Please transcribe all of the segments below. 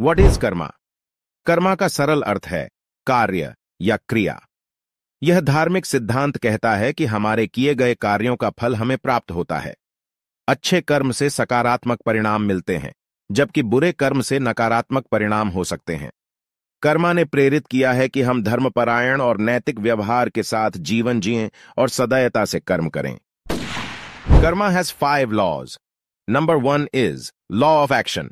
what is Karma Karma का सरल अर्थ है कार्य या क्रिया यह धार्मिक सिद्धांत कहता है कि हमारे किए गए कार्यों का फल हमें प्राप्त होता है अच्छे कर्म से सकारात्मक परिणाम मिलते हैं जबकि बुरे कर्म से नकारात्मक परिणाम हो सकते हैं कर्मा ने प्रेरित किया है कि हम धर्मपरायण और नैतिक व्यवहार के साथ जीवन जिए और सदयता से कर्म करें karma has five laws number one is law of action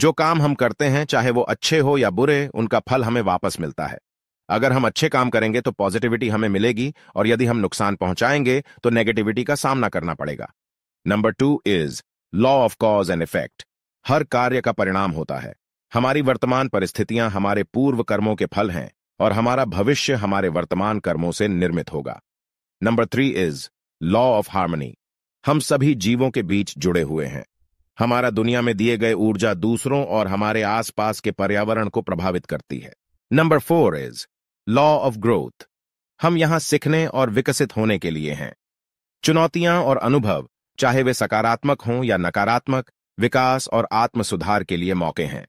जो काम हम करते हैं चाहे वो अच्छे हो या बुरे उनका फल हमें वापस मिलता है अगर हम अच्छे काम करेंगे तो पॉजिटिविटी हमें मिलेगी और यदि हम नुकसान पहुंचाएंगे तो नेगेटिविटी का सामना करना पड़ेगा number two is law of cause and effect हर कार्य का परिणाम होता है हमारी वर्तमान परिस्थितियां हमारे पूर्व कर्मों के फल हैं और हमारा भविष्य हमारे वर्तमान कर्मों से निर्मित होगा number three is law of harmony हम सभी जीवों के बीच जुड़े हुए हैं हमारा दुनिया में दिए गए ऊर्जा दूसरों और हमारे आसपास के पर्यावरण को प्रभावित करती है number four is law of growth हम यहां सीखने और विकसित होने के लिए हैं चुनौतियां और अनुभव चाहे वे सकारात्मक हों या नकारात्मक विकास और आत्म सुधार के लिए मौके हैं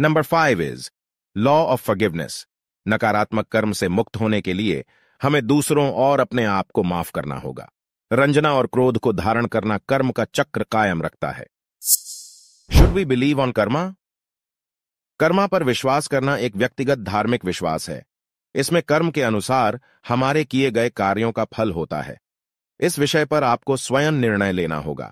number five is law of forgiveness नकारात्मक कर्म से मुक्त होने के लिए हमें दूसरों और अपने आप को माफ करना होगा रंजना और क्रोध को धारण करना कर्म का चक्र कायम रखता है should we believe on karma karma पर विश्वास करना एक व्यक्तिगत धार्मिक विश्वास है इसमें कर्म के अनुसार हमारे किए गए कार्यों का फल होता है इस विषय पर आपको स्वयं निर्णय लेना होगा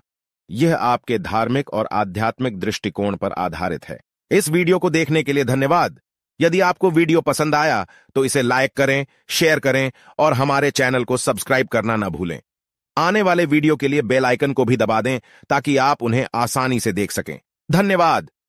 यह आपके धार्मिक और आध्यात्मिक दृष्टिकोण पर आधारित है इस वीडियो को देखने के लिए धन्यवाद यदि आपको वीडियो पसंद आया तो इसे लाइक करें शेयर करें और हमारे चैनल को सब्सक्राइब करना न भूलें आने वाले वीडियो के लिए बेल आइकन को भी दबा दें ताकि आप उन्हें आसानी से देख सकें धन्यवाद